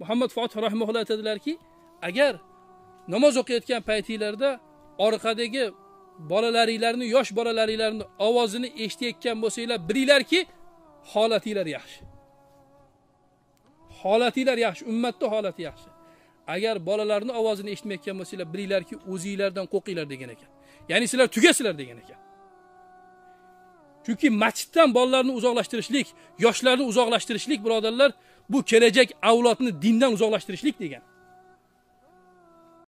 muhammad fotir rahimulloh aytadilarki agar namoz o'qiyotgan paytingizlarda orqadagi bolalaringlarni yosh bolalaringlarni ovozini eshitayotgan bo'lsanglar bilinglarki holatinglar yaxshi holatinglar yaxshi ummatning holati yaxshi agar bolalarni ovozini eshitmayotgan bo'lsanglar bilinglarki o'zingizlardan qo'rqinglar degan ekan ya'ni sizlar tugasizlar degan ekan Chunki masjiddan ballarını uzoqlashtirishlik, yoshlarni uzoqlashtirishlik birodarlar, bu kelajak avlodni dindan uzoqlashtirishlik degan.